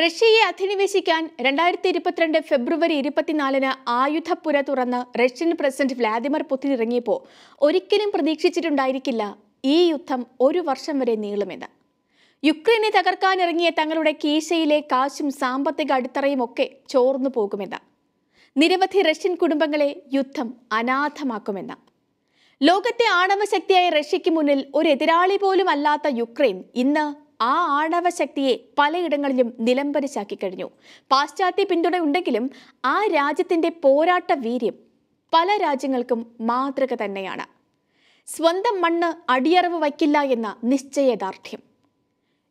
റഷ്യയെ അധിനിവേശിക്കാൻ രണ്ടായിരത്തി ഇരുപത്തിരണ്ട് ഫെബ്രുവരി ഇരുപത്തിനാലിന് ആയുധപ്പുര തുറന്ന് റഷ്യൻ പ്രസിഡന്റ് വ്ലാദിമിർ പുതിൻ ഇറങ്ങിയപ്പോൾ ഒരിക്കലും പ്രതീക്ഷിച്ചിട്ടുണ്ടായിരിക്കില്ല ഈ യുദ്ധം ഒരു വർഷം വരെ നീളുമെന്ന് യുക്രൈനെ തകർക്കാനിറങ്ങിയ തങ്ങളുടെ കീശയിലെ കാശും സാമ്പത്തിക അടിത്തറയും ഒക്കെ ചോർന്നു പോകുമെന്ന് നിരവധി റഷ്യൻ കുടുംബങ്ങളെ യുദ്ധം അനാഥമാക്കുമെന്ന് ലോകത്തെ ആണവ ശക്തിയായ റഷ്യയ്ക്ക് മുന്നിൽ ഒരു എതിരാളി പോലും അല്ലാത്ത യുക്രൈൻ ഇന്ന് ആ ആണവ ശക്തിയെ പലയിടങ്ങളിലും നിലംപരിശാക്കി കഴിഞ്ഞു പാശ്ചാത്യ പിന്തുണയുണ്ടെങ്കിലും ആ രാജ്യത്തിൻ്റെ പോരാട്ട വീര്യം പല രാജ്യങ്ങൾക്കും മാതൃക തന്നെയാണ് സ്വന്തം മണ്ണ് അടിയറവ് വയ്ക്കില്ല എന്ന നിശ്ചയദാർഢ്യം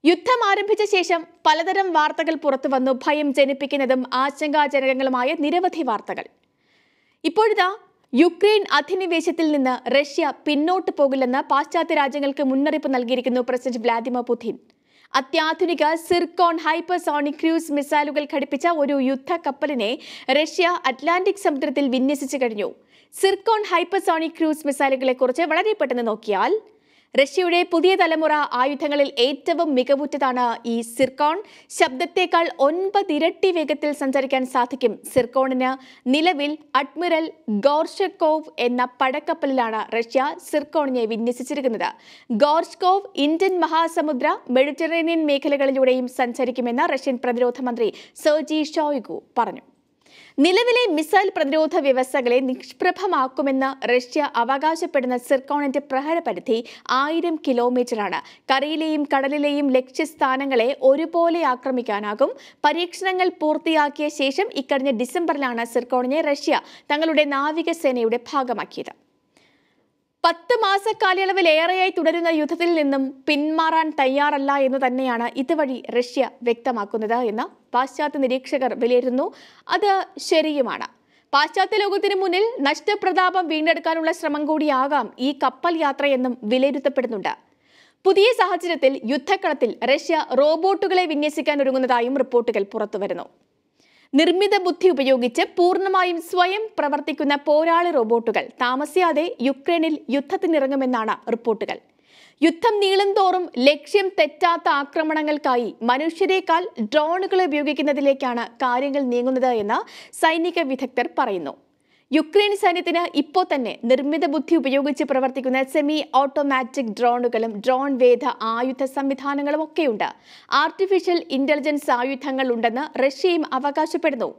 യുദ്ധം ആരംഭിച്ച ശേഷം പലതരം വാർത്തകൾ പുറത്തു വന്നു ഭയം ജനിപ്പിക്കുന്നതും ആശങ്കാജനകങ്ങളുമായ നിരവധി വാർത്തകൾ ഇപ്പോഴിതാ യുക്രൈൻ അധിനിവേശത്തിൽ നിന്ന് റഷ്യ പിന്നോട്ട് പോകില്ലെന്ന് പാശ്ചാത്യ രാജ്യങ്ങൾക്ക് മുന്നറിയിപ്പ് നൽകിയിരിക്കുന്നു പ്രസിഡന്റ് വ്ലാദിമിർ പുതിൻ അത്യാധുനിക സിർക്കോൺ ഹൈപ്പർസോണിക് ക്രൂസ് മിസൈലുകൾ ഘടിപ്പിച്ച ഒരു യുദ്ധക്കപ്പലിനെ റഷ്യ അറ്റ്ലാന്റിക് സമുദ്രത്തിൽ വിന്യസിച്ചു കഴിഞ്ഞു സിർക്കോൺ ഹൈപ്പർസോണിക് ക്രൂസ് മിസൈലുകളെക്കുറിച്ച് വളരെ പെട്ടെന്ന് നോക്കിയാൽ റഷ്യയുടെ പുതിയ തലമുറ ആയുധങ്ങളിൽ ഏറ്റവും മികവുറ്റതാണ് ഈ സിർക്കോൺ ശബ്ദത്തേക്കാൾ ഒൻപതിരട്ടി വേഗത്തിൽ സഞ്ചരിക്കാൻ സാധിക്കും സിർക്കോണിന് നിലവിൽ അഡ്മിറൽ ഗോർഷക്കോവ് എന്ന പടക്കപ്പലിലാണ് റഷ്യ സിർക്കോണിനെ വിന്യസിച്ചിരിക്കുന്നത് ഗോർഷ്കോവ് ഇന്ത്യൻ മഹാസമുദ്ര മെഡിറ്ററേനിയൻ മേഖലകളിലൂടെയും സഞ്ചരിക്കുമെന്ന് റഷ്യൻ പ്രതിരോധ മന്ത്രി സെർജി ഷോയിഗു പറഞ്ഞു നിലവിലെ മിസൈൽ പ്രതിരോധ വ്യവസ്ഥകളെ നിഷ്പ്രഭമാക്കുമെന്ന് റഷ്യ അവകാശപ്പെടുന്ന സിർക്കോണിന്റെ പ്രഹരപരിധി ആയിരം കിലോമീറ്ററാണ് കരയിലെയും കടലിലെയും ലക്ഷ്യസ്ഥാനങ്ങളെ ഒരുപോലെ ആക്രമിക്കാനാകും പരീക്ഷണങ്ങൾ പൂർത്തിയാക്കിയ ശേഷം ഇക്കഴിഞ്ഞ ഡിസംബറിലാണ് സിർക്കോണിനെ റഷ്യ തങ്ങളുടെ നാവികസേനയുടെ ഭാഗമാക്കിയത് പത്ത് മാസ കാലയളവിലേറെയായി തുടരുന്ന യുദ്ധത്തിൽ നിന്നും പിന്മാറാൻ തയ്യാറല്ല എന്ന് തന്നെയാണ് ഇതുവഴി റഷ്യ വ്യക്തമാക്കുന്നത് എന്ന് പാശ്ചാത്യ നിരീക്ഷകർ വിലയിരുന്നു അത് ശരിയുമാണ് പാശ്ചാത്യ ലോകത്തിന് മുന്നിൽ നഷ്ടപ്രതാപം വീണ്ടെടുക്കാനുള്ള ശ്രമം കൂടിയാകാം ഈ കപ്പൽ യാത്രയെന്നും വിലയിരുത്തപ്പെടുന്നുണ്ട് പുതിയ സാഹചര്യത്തിൽ യുദ്ധക്കളത്തിൽ റഷ്യ റോബോട്ടുകളെ വിന്യസിക്കാൻ ഒരുങ്ങുന്നതായും റിപ്പോർട്ടുകൾ പുറത്തുവരുന്നു നിർമ്മിത ബുദ്ധി ഉപയോഗിച്ച് പൂർണ്ണമായും സ്വയം പ്രവർത്തിക്കുന്ന പോരാളി റോബോട്ടുകൾ താമസിയാതെ യുക്രൈനിൽ യുദ്ധത്തിനിറങ്ങുമെന്നാണ് റിപ്പോർട്ടുകൾ യുദ്ധം നീളുംതോറും ലക്ഷ്യം തെറ്റാത്ത ആക്രമണങ്ങൾക്കായി മനുഷ്യരെക്കാൾ ഡ്രോണുകൾ ഉപയോഗിക്കുന്നതിലേക്കാണ് കാര്യങ്ങൾ നീങ്ങുന്നത് എന്ന് സൈനിക വിദഗ്ധർ പറയുന്നു യുക്രൈൻ സൈന്യത്തിന് ഇപ്പോൾ തന്നെ നിർമ്മിത ബുദ്ധി ഉപയോഗിച്ച് പ്രവർത്തിക്കുന്ന സെമി ഓട്ടോമാറ്റിക് ഡ്രോണുകളും ഡ്രോൺ വേദ ആയുധ സംവിധാനങ്ങളും ഒക്കെയുണ്ട് ആർട്ടിഫിഷ്യൽ ഇന്റലിജൻസ് ആയുധങ്ങൾ ഉണ്ടെന്ന് റഷ്യയും അവകാശപ്പെടുന്നു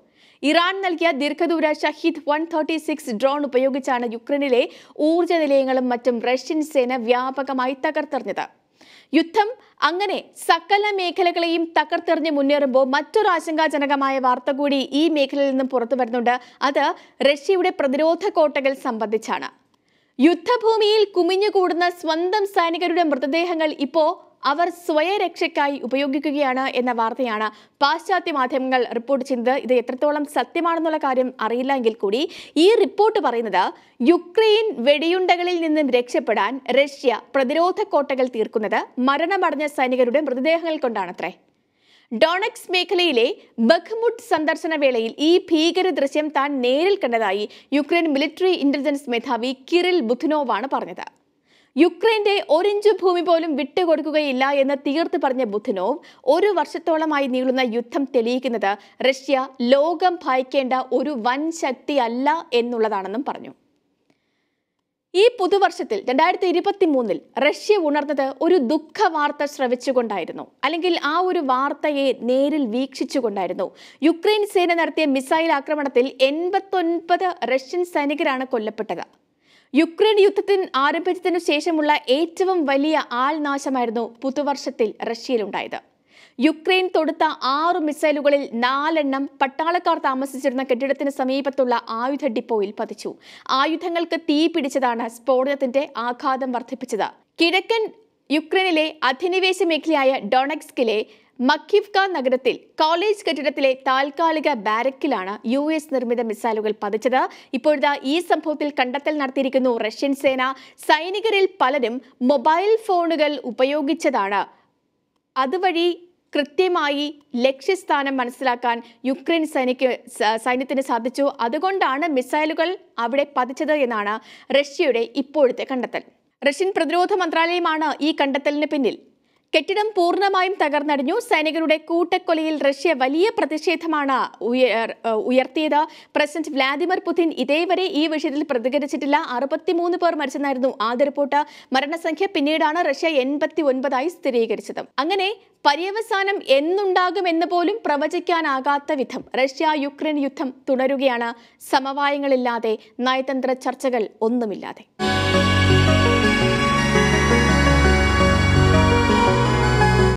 ഇറാൻ നൽകിയ ദീർഘദൂര Shahed one thirty six drone ഉപയോഗിച്ചാണ് യുക്രൈനിലെ ഊർജ്ജ നിലയങ്ങളും മറ്റും റഷ്യൻ സേന വ്യാപകമായി തകർത്തെറിഞ്ഞത് യുദ്ധം അങ്ങനെ സകല മേഖലകളെയും തകർത്തെറിഞ്ഞ് മുന്നേറുമ്പോൾ മറ്റൊരു ആശങ്കാജനകമായ വാർത്ത കൂടി ഈ മേഖലയിൽ നിന്നും പുറത്തു വരുന്നുണ്ട് അത് റഷ്യയുടെ പ്രതിരോധ കോട്ടകൾ സംബന്ധിച്ചാണ് യുദ്ധഭൂമിയിൽ കുമിഞ്ഞുകൂടുന്ന സ്വന്തം സൈനികരുടെ മൃതദേഹങ്ങൾ ഇപ്പോൾ അവർ സ്വയരക്ഷയ്ക്കായി ഉപയോഗിക്കുകയാണ് എന്ന വാർത്തയാണ് പാശ്ചാത്യ മാധ്യമങ്ങൾ റിപ്പോർട്ട് ചെയ്തത് ഇത് എത്രത്തോളം സത്യമാണെന്നുള്ള കാര്യം അറിയില്ല എങ്കിൽ കൂടി ഈ റിപ്പോർട്ട് പറയുന്നത് യുക്രൈൻ വെടിയുണ്ടകളിൽ നിന്നും രക്ഷപ്പെടാൻ റഷ്യ പ്രതിരോധ കോട്ടകൾ തീർക്കുന്നത് മരണമടഞ്ഞ സൈനികരുടെ മൃതദേഹങ്ങൾ കൊണ്ടാണത്രേ ഡോണക്സ് മേഖലയിലെ ബഖ്മുട്ട് സന്ദർശന വേളയിൽ ഈ ഭീകര ദൃശ്യം താൻ നേരിൽ കണ്ടതായി യുക്രൈൻ മിലിറ്ററി ഇന്റലിജൻസ് മേധാവി കിറിൽ ബുധനോവാണ് പറഞ്ഞത് യുക്രൈന്റെ ഒരിഞ്ച് ഭൂമി പോലും വിട്ടുകൊടുക്കുകയില്ല എന്ന് തീർത്തു പറഞ്ഞ ബുധനോവ് ഒരു വർഷത്തോളമായി നീളുന്ന യുദ്ധം തെളിയിക്കുന്നത് റഷ്യ ലോകം ഭയക്കേണ്ട ഒരു വൻ ശക്തിയല്ല എന്നുള്ളതാണെന്നും പറഞ്ഞു ഈ പുതുവർഷത്തിൽ രണ്ടായിരത്തി ഇരുപത്തി മൂന്നിൽ റഷ്യ ഉണർന്നത് ഒരു ദുഃഖ വാർത്ത ശ്രവിച്ചുകൊണ്ടായിരുന്നു അല്ലെങ്കിൽ ആ ഒരു വാർത്തയെ നേരിൽ വീക്ഷിച്ചുകൊണ്ടായിരുന്നു യുക്രൈൻ സേന നടത്തിയ മിസൈൽ ആക്രമണത്തിൽ എൺപത്തൊൻപത് റഷ്യൻ സൈനികരാണ് കൊല്ലപ്പെട്ടത് യുക്രൈൻ യുദ്ധത്തിന് ആരംഭിച്ചതിനു ശേഷമുള്ള ഏറ്റവും വലിയ ആൾനാശമായിരുന്നു പുതുവർഷത്തിൽ റഷ്യയിലുണ്ടായത് യുക്രൈൻ തൊടുത്ത ആറ് മിസൈലുകളിൽ നാലെണ്ണം പട്ടാളക്കാർ താമസിച്ചിരുന്ന കെട്ടിടത്തിന് സമീപത്തുള്ള ആയുധ ഡിപ്പോയിൽ പതിച്ചു ആയുധങ്ങൾക്ക് തീ പിടിച്ചതാണ് സ്ഫോടനത്തിന്റെ ആഘാതം വർദ്ധിപ്പിച്ചത് കിഴക്കൻ യുക്രൈനിലെ അധിനിവേശ മേഖലയായ ഡൊണക്സ്കിലെ മക്കിഫ്ക നഗരത്തിൽ കോളേജ് കെട്ടിടത്തിലെ താൽക്കാലിക ബാരക്കിലാണ് യു എസ് നിർമ്മിത മിസൈലുകൾ പതിച്ചത് ഇപ്പോഴത്തെ ഈ സംഭവത്തിൽ കണ്ടെത്തൽ നടത്തിയിരിക്കുന്നു റഷ്യൻ സേന സൈനികരിൽ പലരും മൊബൈൽ ഫോണുകൾ ഉപയോഗിച്ചതാണ് അതുവഴി കൃത്യമായി ലക്ഷ്യസ്ഥാനം മനസ്സിലാക്കാൻ യുക്രൈൻ സൈനിക സൈന്യത്തിന് സാധിച്ചു അതുകൊണ്ടാണ് മിസൈലുകൾ അവിടെ പതിച്ചത് എന്നാണ് റഷ്യയുടെ ഇപ്പോഴത്തെ കണ്ടെത്തൽ റഷ്യൻ പ്രതിരോധ മന്ത്രാലയമാണ് ഈ കണ്ടെത്തലിന് പിന്നിൽ കെട്ടിടം പൂർണ്ണമായും തകർന്നടിഞ്ഞു സൈനികരുടെ കൂട്ടക്കൊലയിൽ റഷ്യ വലിയ പ്രതിഷേധമാണ് ഉയർത്തിയത് പ്രസിഡന്റ് വ്ളാദിമിർ പുതിൻ ഇതേവരെ ഈ വിഷയത്തിൽ പ്രതികരിച്ചിട്ടില്ല അറുപത്തിമൂന്ന് പേർ മരിച്ചെന്നായിരുന്നു ആദ്യ റിപ്പോർട്ട് മരണസംഖ്യ പിന്നീടാണ് റഷ്യ എൺപത്തി ഒൻപതായി സ്ഥിരീകരിച്ചത് അങ്ങനെ പര്യവസാനം എന്നുണ്ടാകുമെന്ന് പോലും പ്രവചിക്കാനാകാത്ത വിധം റഷ്യ യുക്രൈൻ യുദ്ധം തുടരുകയാണ് സമവായങ്ങളില്ലാതെ നയതന്ത്ര ചർച്ചകൾ ഒന്നുമില്ലാതെ